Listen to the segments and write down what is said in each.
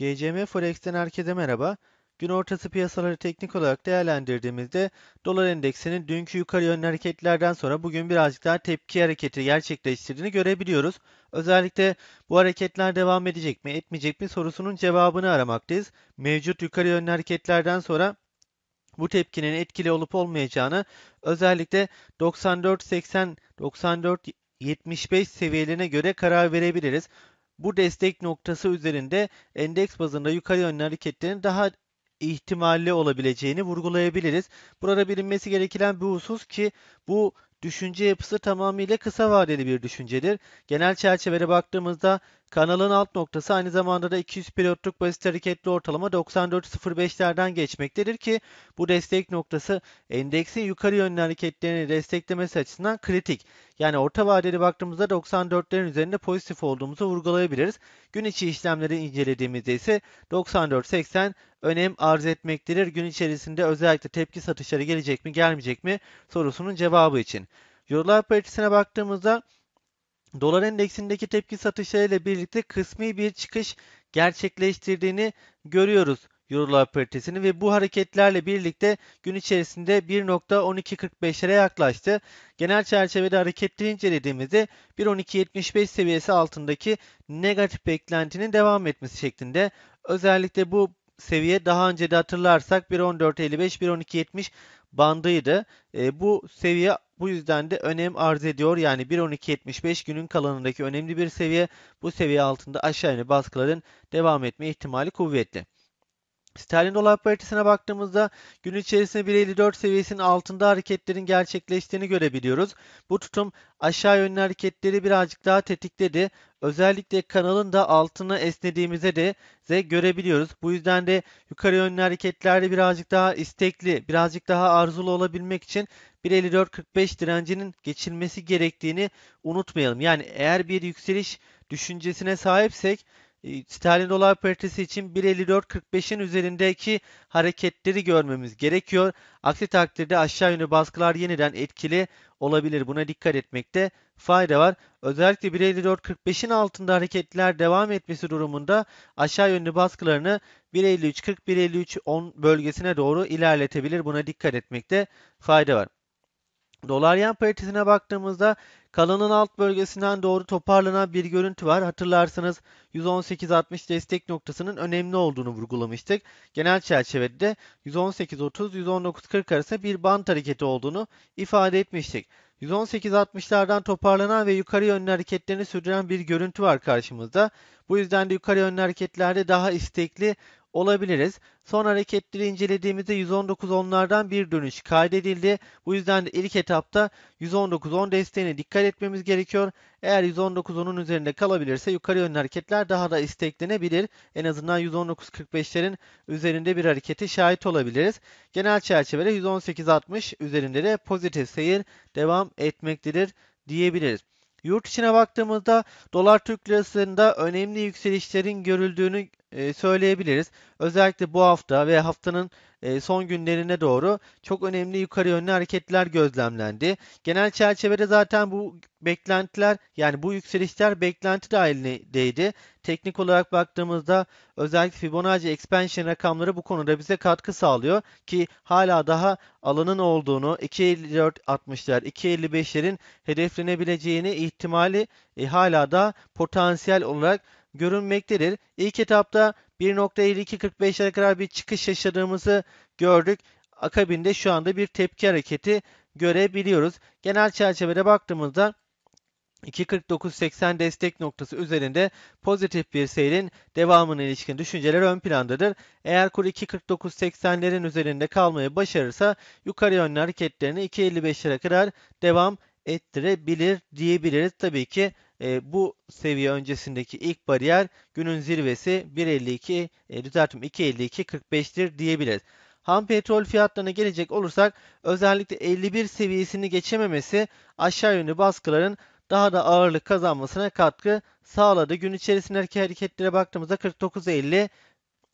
GCM Forex'ten herkese merhaba. Gün ortası piyasaları teknik olarak değerlendirdiğimizde dolar endeksinin dünkü yukarı yönlü hareketlerden sonra bugün birazcık daha tepki hareketi gerçekleştirdiğini görebiliyoruz. Özellikle bu hareketler devam edecek mi etmeyecek mi sorusunun cevabını aramaktayız. Mevcut yukarı yönlü hareketlerden sonra bu tepkinin etkili olup olmayacağını özellikle 94.80, 94.75 seviyelerine göre karar verebiliriz bu destek noktası üzerinde endeks bazında yukarı yönlü hareketlerin daha ihtimalli olabileceğini vurgulayabiliriz. Burada bilinmesi gereken bir husus ki bu düşünce yapısı tamamıyla kısa vadeli bir düşüncedir. Genel çerçevede baktığımızda Kanalın alt noktası aynı zamanda da 200 pilotluk basit hareketli ortalama 94.05'lerden geçmektedir ki bu destek noktası endeksin yukarı yönlü hareketlerini desteklemesi açısından kritik. Yani orta vadeli baktığımızda 94'lerin üzerinde pozitif olduğumuzu vurgulayabiliriz. Gün içi işlemleri incelediğimizde ise 94.80 önem arz etmektedir. Gün içerisinde özellikle tepki satışları gelecek mi gelmeyecek mi sorusunun cevabı için. Eurolar paritesine baktığımızda dolar endeksindeki tepki satışlarıyla birlikte kısmi bir çıkış gerçekleştirdiğini görüyoruz. Eurolar paritesini ve bu hareketlerle birlikte gün içerisinde 1.1245'lere yaklaştı. Genel çerçevede hareketleri incelediğimizde 1.1275 seviyesi altındaki negatif beklentinin devam etmesi şeklinde. Özellikle bu seviye daha önce de hatırlarsak 1.1455-1.1270 bandıydı. E, bu seviye bu yüzden de önem arz ediyor. Yani 1.12.75 günün kalanındaki önemli bir seviye. Bu seviye altında aşağı yönlü baskıların devam etme ihtimali kuvvetli. Sterlin dolar paritesine baktığımızda gün içerisinde 1.54 seviyesinin altında hareketlerin gerçekleştiğini görebiliyoruz. Bu tutum aşağı yönlü hareketleri birazcık daha tetikledi. Özellikle kanalın da altına esnediğimize de görebiliyoruz. Bu yüzden de yukarı yönlü hareketlerde birazcık daha istekli, birazcık daha arzulu olabilmek için 1.54.45 direncinin geçilmesi gerektiğini unutmayalım. Yani eğer bir yükseliş düşüncesine sahipsek ee, sterlin dolar paritesi için 1.54.45'in üzerindeki hareketleri görmemiz gerekiyor. Aksi takdirde aşağı yönlü baskılar yeniden etkili olabilir. Buna dikkat etmekte fayda var. Özellikle 1.54.45'in altında hareketler devam etmesi durumunda aşağı yönlü baskılarını 1.53.40 1.53.10 bölgesine doğru ilerletebilir. Buna dikkat etmekte fayda var. Dolar yan paritesine baktığımızda Kalanın alt bölgesinden doğru toparlanan bir görüntü var. Hatırlarsanız 118.60 destek noktasının önemli olduğunu vurgulamıştık. Genel çerçevede de 118.30-119.40 arası bir bant hareketi olduğunu ifade etmiştik. 118.60'lardan toparlanan ve yukarı yönlü hareketlerini sürdüren bir görüntü var karşımızda. Bu yüzden de yukarı yönlü hareketlerde daha istekli olabiliriz. Son hareketleri incelediğimizde 119 onlardan bir dönüş kaydedildi. Bu yüzden de ilk etapta 119 on desteğine dikkat etmemiz gerekiyor. Eğer 119 onun üzerinde kalabilirse yukarı yönlü hareketler daha da isteklenebilir. En azından 119 45'lerin üzerinde bir harekete şahit olabiliriz. Genel çerçevede 60 üzerinde de pozitif seyir devam etmektedir diyebiliriz. Yurt içine baktığımızda dolar Türk lirasında önemli yükselişlerin görüldüğünü e, söyleyebiliriz. Özellikle bu hafta ve haftanın e, son günlerine doğru çok önemli yukarı yönlü hareketler gözlemlendi. Genel çerçevede zaten bu beklentiler yani bu yükselişler beklenti dahilindeydi. Teknik olarak baktığımızda özellikle Fibonacci expansion rakamları bu konuda bize katkı sağlıyor ki hala daha alanın olduğunu 2.54.60'lar 2.55'lerin hedeflenebileceğini ihtimali e, hala da potansiyel olarak görünmektedir. İlk etapta 1.5245'lere kadar bir çıkış yaşadığımızı gördük. Akabinde şu anda bir tepki hareketi görebiliyoruz. Genel çerçevede baktığımızda 2.49.80 destek noktası üzerinde pozitif bir seyrin devamına ilişkin düşünceler ön plandadır. Eğer kur 2.49.80'lerin üzerinde kalmayı başarırsa yukarı yönlü hareketlerini 2.55'lere kadar devam ettirebilir diyebiliriz. Tabii ki e, bu seviye öncesindeki ilk bariyer günün zirvesi 1.52 e, düzeltim 2.52 45'tir diyebiliriz. Ham petrol fiyatlarına gelecek olursak özellikle 51 seviyesini geçememesi aşağı yönlü baskıların daha da ağırlık kazanmasına katkı sağladı. Gün içerisindeki hareketlere baktığımızda 49.50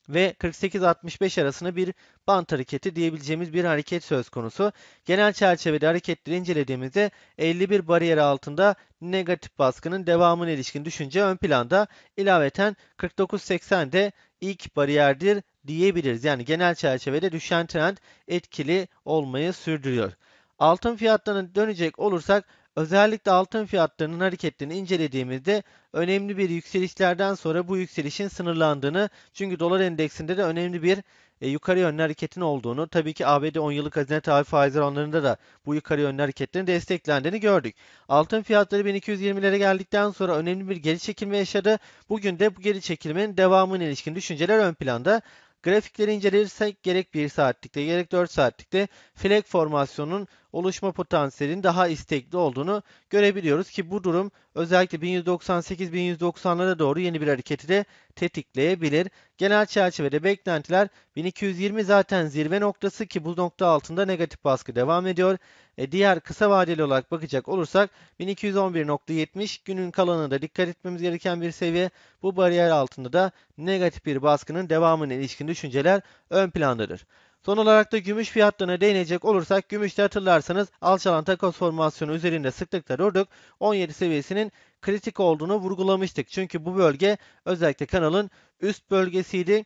ve 48-65 arasında bir bant hareketi diyebileceğimiz bir hareket söz konusu. Genel çerçevede hareketleri incelediğimizde 51 bariyer altında negatif baskının devamına ilişkin düşünce ön planda ilaveten 49-80 de ilk bariyerdir diyebiliriz. Yani genel çerçevede düşen trend etkili olmayı sürdürüyor. Altın fiyatlarına dönecek olursak Özellikle altın fiyatlarının hareketlerini incelediğimizde önemli bir yükselişlerden sonra bu yükselişin sınırlandığını çünkü dolar endeksinde de önemli bir e, yukarı yönlü hareketin olduğunu tabii ki ABD 10 yıllık hazine tahvil faiz oranlarında da bu yukarı yönlü hareketlerin desteklendiğini gördük. Altın fiyatları 1220'lere geldikten sonra önemli bir geri çekilme yaşadı. Bugün de bu geri çekilmenin devamına ilişkin düşünceler ön planda. Grafikleri incelersek gerek 1 saatlikte gerek 4 saatlikte flag formasyonun oluşma potansiyelinin daha istekli olduğunu görebiliyoruz ki bu durum özellikle 1198-1190'lara doğru yeni bir hareketi de tetikleyebilir. Genel çerçevede beklentiler 1220 zaten zirve noktası ki bu nokta altında negatif baskı devam ediyor. E diğer kısa vadeli olarak bakacak olursak 1211.70 günün kalanına da dikkat etmemiz gereken bir seviye. Bu bariyer altında da negatif bir baskının devamına ilişkin düşünceler ön plandadır. Son olarak da gümüş fiyatlarına değinecek olursak gümüşte hatırlarsanız alçalan takas formasyonu üzerinde sıklıkla durduk. 17 seviyesinin kritik olduğunu vurgulamıştık. Çünkü bu bölge özellikle kanalın üst bölgesiydi.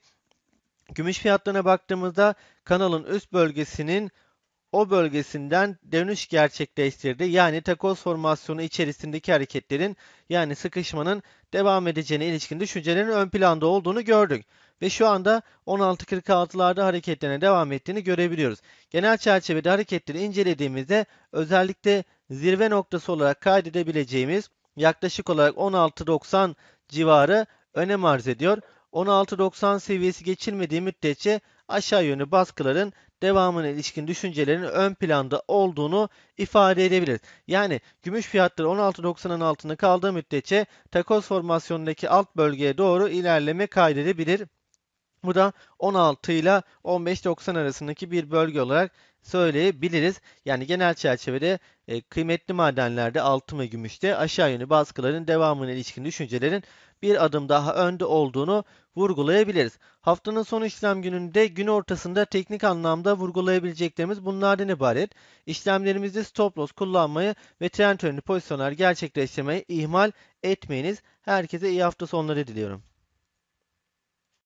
Gümüş fiyatlarına baktığımızda kanalın üst bölgesinin o bölgesinden dönüş gerçekleştirdi. Yani takoz formasyonu içerisindeki hareketlerin yani sıkışmanın devam edeceğine ilişkin düşüncelerin ön planda olduğunu gördük ve şu anda 16.46'larda hareketlerine devam ettiğini görebiliyoruz. Genel çerçevede hareketleri incelediğimizde özellikle zirve noktası olarak kaydedebileceğimiz yaklaşık olarak 16.90 civarı önem arz ediyor. 16.90 seviyesi geçilmediği müddetçe aşağı yönlü baskıların devamına ilişkin düşüncelerin ön planda olduğunu ifade edebiliriz. Yani gümüş fiyatları 16.90'ın altında kaldığı müddetçe takoz formasyonundaki alt bölgeye doğru ilerleme kaydedebilir. Bu da 16 ile 15.90 arasındaki bir bölge olarak söyleyebiliriz. Yani genel çerçevede e, kıymetli madenlerde altın ve gümüşte aşağı yönlü baskıların devamına ilişkin düşüncelerin bir adım daha önde olduğunu vurgulayabiliriz. Haftanın son işlem gününde gün ortasında teknik anlamda vurgulayabileceklerimiz bunlardan ibaret. İşlemlerimizde stop loss kullanmayı ve trend yönlü pozisyonlar gerçekleştirmeyi ihmal etmeyiniz. Herkese iyi hafta sonları diliyorum.